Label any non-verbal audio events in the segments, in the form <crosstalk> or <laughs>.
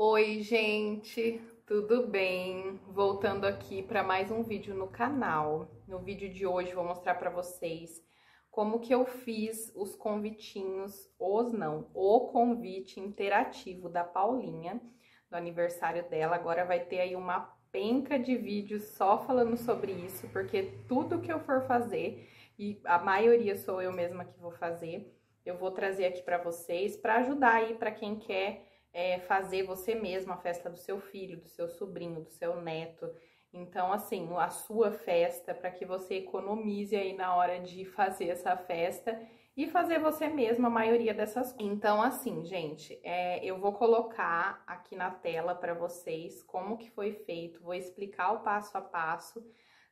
Oi, gente, tudo bem? Voltando aqui para mais um vídeo no canal. No vídeo de hoje vou mostrar para vocês como que eu fiz os convitinhos, os não, o convite interativo da Paulinha, do aniversário dela. Agora vai ter aí uma penca de vídeos só falando sobre isso, porque tudo que eu for fazer, e a maioria sou eu mesma que vou fazer, eu vou trazer aqui para vocês para ajudar aí para quem quer é, fazer você mesma a festa do seu filho, do seu sobrinho, do seu neto. Então, assim, a sua festa, para que você economize aí na hora de fazer essa festa e fazer você mesma a maioria dessas coisas. Então, assim, gente, é, eu vou colocar aqui na tela para vocês como que foi feito, vou explicar o passo a passo.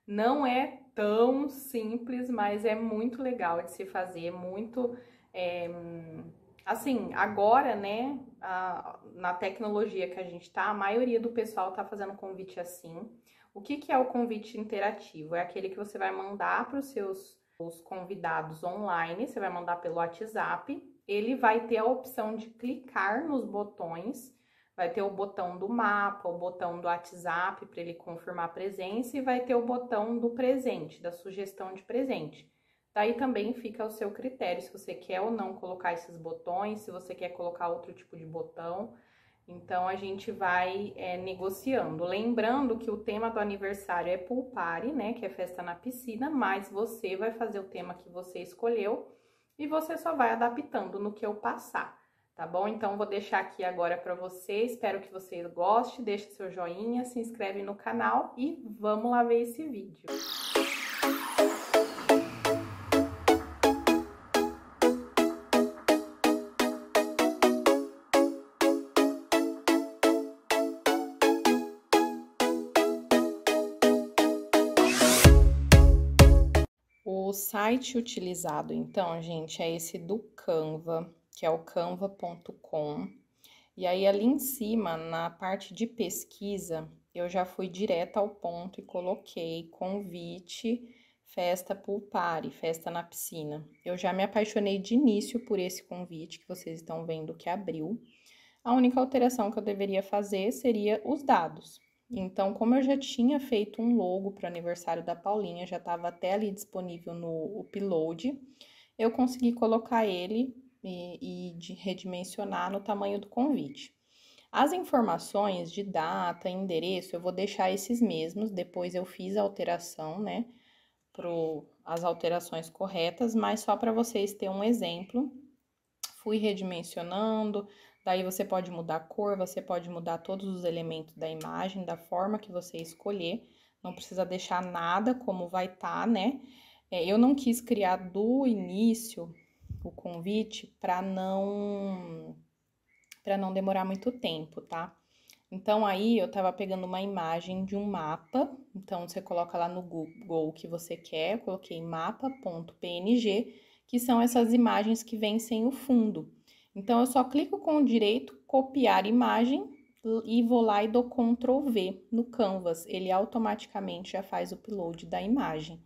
Não é tão simples, mas é muito legal de se fazer, é muito. É, Assim, agora, né, a, na tecnologia que a gente tá, a maioria do pessoal tá fazendo convite assim. O que, que é o convite interativo? É aquele que você vai mandar para os seus os convidados online, você vai mandar pelo WhatsApp, ele vai ter a opção de clicar nos botões, vai ter o botão do mapa, o botão do WhatsApp para ele confirmar a presença e vai ter o botão do presente, da sugestão de presente. Daí tá, também fica ao seu critério se você quer ou não colocar esses botões, se você quer colocar outro tipo de botão. Então a gente vai é, negociando. Lembrando que o tema do aniversário é pool party, né? Que é festa na piscina, mas você vai fazer o tema que você escolheu e você só vai adaptando no que eu passar, tá bom? Então vou deixar aqui agora para você. Espero que você goste. Deixe seu joinha, se inscreve no canal e vamos lá ver esse vídeo. Música site utilizado, então, gente, é esse do Canva, que é o canva.com. E aí, ali em cima, na parte de pesquisa, eu já fui direto ao ponto e coloquei convite festa pool party, festa na piscina. Eu já me apaixonei de início por esse convite que vocês estão vendo que abriu. A única alteração que eu deveria fazer seria os dados. Então, como eu já tinha feito um logo para o aniversário da Paulinha, já estava até ali disponível no upload, eu consegui colocar ele e, e redimensionar no tamanho do convite. As informações de data, endereço, eu vou deixar esses mesmos, depois eu fiz a alteração, né, para as alterações corretas, mas só para vocês terem um exemplo. Fui redimensionando, Daí você pode mudar a cor, você pode mudar todos os elementos da imagem, da forma que você escolher. Não precisa deixar nada como vai estar, tá, né? É, eu não quis criar do início o convite para não para não demorar muito tempo, tá? Então aí eu tava pegando uma imagem de um mapa, então você coloca lá no Google o que você quer, eu coloquei mapa.png, que são essas imagens que vêm sem o fundo. Então, eu só clico com o direito, copiar imagem e vou lá e dou Ctrl V no Canvas. Ele automaticamente já faz o upload da imagem.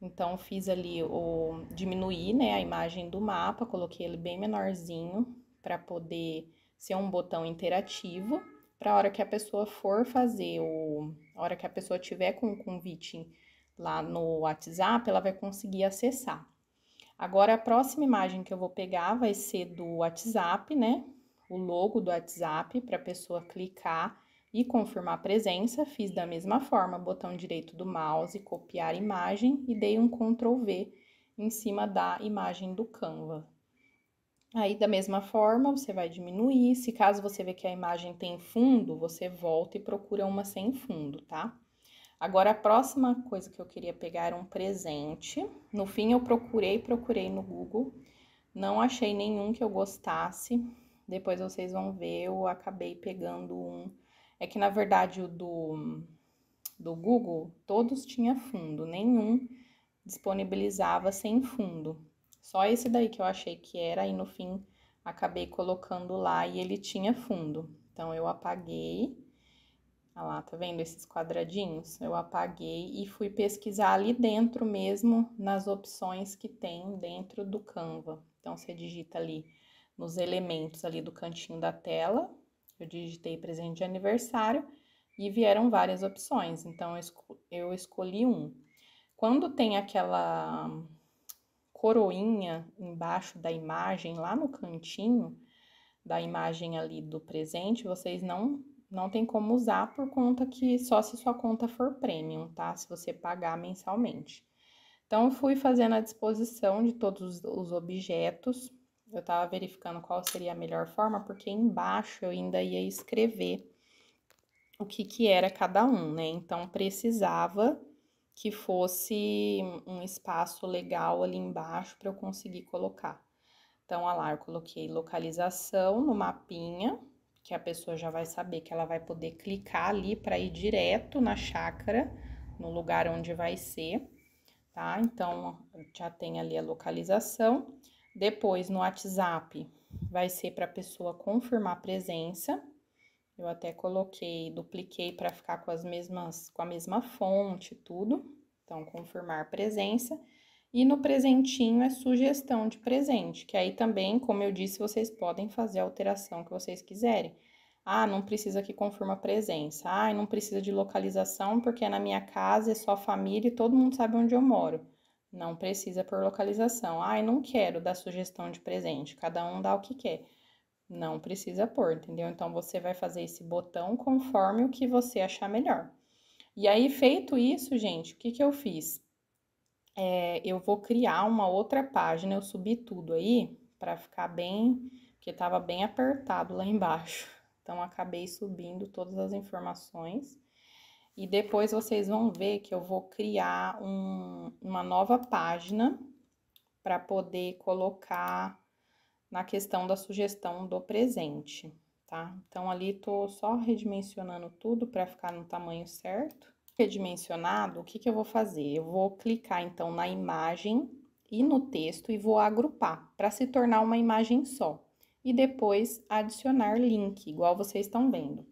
Então, fiz ali o diminuir né, a imagem do mapa, coloquei ele bem menorzinho para poder ser um botão interativo. Para a hora que a pessoa for fazer, o, a hora que a pessoa tiver com o convite lá no WhatsApp, ela vai conseguir acessar. Agora, a próxima imagem que eu vou pegar vai ser do WhatsApp, né? O logo do WhatsApp, para a pessoa clicar e confirmar a presença. Fiz da mesma forma, botão direito do mouse, copiar imagem e dei um Ctrl V em cima da imagem do Canva. Aí, da mesma forma, você vai diminuir. Se caso você ver que a imagem tem fundo, você volta e procura uma sem fundo, tá? Agora, a próxima coisa que eu queria pegar era um presente. No fim, eu procurei, procurei no Google. Não achei nenhum que eu gostasse. Depois vocês vão ver, eu acabei pegando um. É que, na verdade, o do, do Google, todos tinham fundo. Nenhum disponibilizava sem fundo. Só esse daí que eu achei que era e, no fim, acabei colocando lá e ele tinha fundo. Então, eu apaguei Olha tá lá, tá vendo esses quadradinhos? Eu apaguei e fui pesquisar ali dentro mesmo, nas opções que tem dentro do Canva. Então, você digita ali nos elementos ali do cantinho da tela, eu digitei presente de aniversário e vieram várias opções, então eu escolhi um. Quando tem aquela coroinha embaixo da imagem, lá no cantinho da imagem ali do presente, vocês não não tem como usar por conta que só se sua conta for premium, tá? Se você pagar mensalmente. Então, fui fazendo a disposição de todos os objetos. Eu tava verificando qual seria a melhor forma, porque embaixo eu ainda ia escrever o que que era cada um, né? Então, precisava que fosse um espaço legal ali embaixo para eu conseguir colocar. Então, olha lá, eu coloquei localização no mapinha, que a pessoa já vai saber que ela vai poder clicar ali para ir direto na chácara, no lugar onde vai ser, tá? Então, já tem ali a localização. Depois, no WhatsApp, vai ser para a pessoa confirmar presença. Eu até coloquei, dupliquei para ficar com as mesmas, com a mesma fonte e tudo. Então, confirmar presença. E no presentinho é sugestão de presente, que aí também, como eu disse, vocês podem fazer a alteração que vocês quiserem. Ah, não precisa que confirma presença. Ah, não precisa de localização, porque é na minha casa, é só família e todo mundo sabe onde eu moro. Não precisa por localização. Ah, não quero dar sugestão de presente. Cada um dá o que quer. Não precisa pôr, entendeu? Então você vai fazer esse botão conforme o que você achar melhor. E aí, feito isso, gente, o que, que eu fiz? é, eu vou criar uma outra página, eu subi tudo aí para ficar bem, porque estava bem apertado lá embaixo. <laughs> Então acabei subindo todas as informações. E depois vocês vão ver que eu vou criar um, uma nova página para poder colocar na questão da sugestão do presente, tá? Então ali tô só redimensionando tudo para ficar no tamanho certo é dimensionado, o que, que eu vou fazer? Eu vou clicar então na imagem e no texto e vou agrupar para se tornar uma imagem só. E depois adicionar link, igual vocês estão vendo.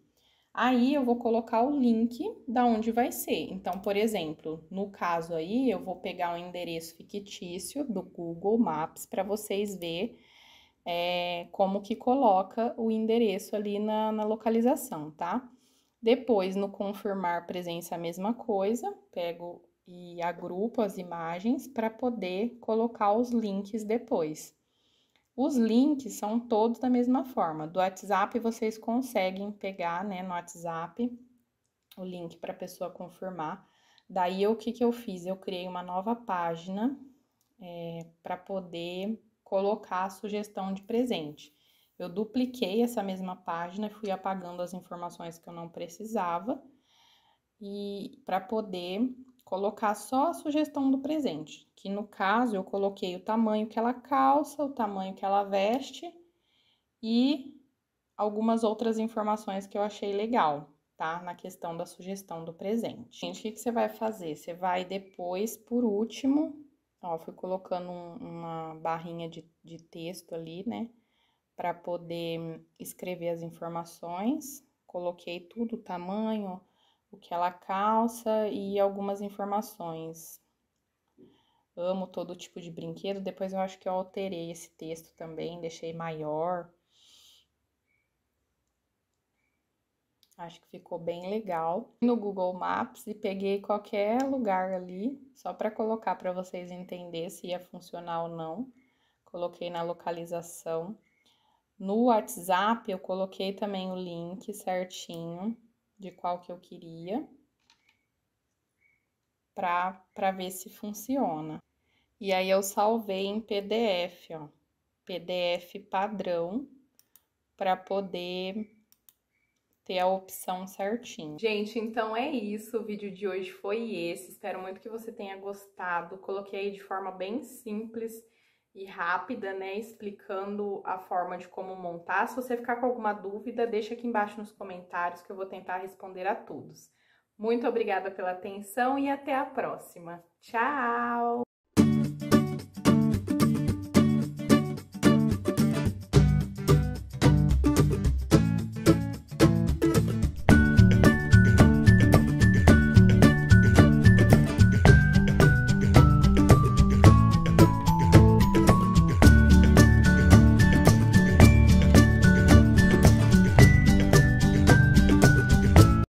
Aí eu vou colocar o link da onde vai ser. Então, por exemplo, no caso aí, eu vou pegar um endereço fictício do Google Maps para vocês verem eh, é, como que coloca o endereço ali na, na localização, tá? Depois, no confirmar presença, a mesma coisa, pego e agrupo as imagens para poder colocar os links depois. Os links são todos da mesma forma. Do WhatsApp vocês conseguem pegar, né, no WhatsApp o link para a pessoa confirmar. Daí o que que eu fiz? Eu criei uma nova página é, eh, para poder colocar a sugestão de presente. Eu dupliquei essa mesma página e fui apagando as informações que eu não precisava e para poder colocar só a sugestão do presente, que no caso eu coloquei o tamanho que ela calça, o tamanho que ela veste e algumas outras informações que eu achei legal, tá? Na questão da sugestão do presente. Gente, o que, que você vai fazer? Você vai depois, por último, ó, fui colocando um, uma barrinha de, de texto ali, né? para poder escrever as informações. Coloquei tudo, o tamanho, o que ela calça e algumas informações. Amo todo tipo de brinquedo. Depois eu acho que eu alterei esse texto também, deixei maior. Acho que ficou bem legal. No Google Maps e peguei qualquer lugar ali, só para colocar para vocês entender se ia funcionar ou não. Coloquei na localização. No WhatsApp, eu coloquei também o link certinho de qual que eu queria, para ver se funciona. E aí, eu salvei em PDF, ó, PDF padrão, para poder ter a opção certinho. Gente, então é isso. O vídeo de hoje foi esse. Espero muito que você tenha gostado. Coloquei aí de forma bem simples e rápida, né, explicando a forma de como montar. Se você ficar com alguma dúvida, deixa aqui embaixo nos comentários que eu vou tentar responder a todos. Muito obrigada pela atenção e até a próxima. Tchau!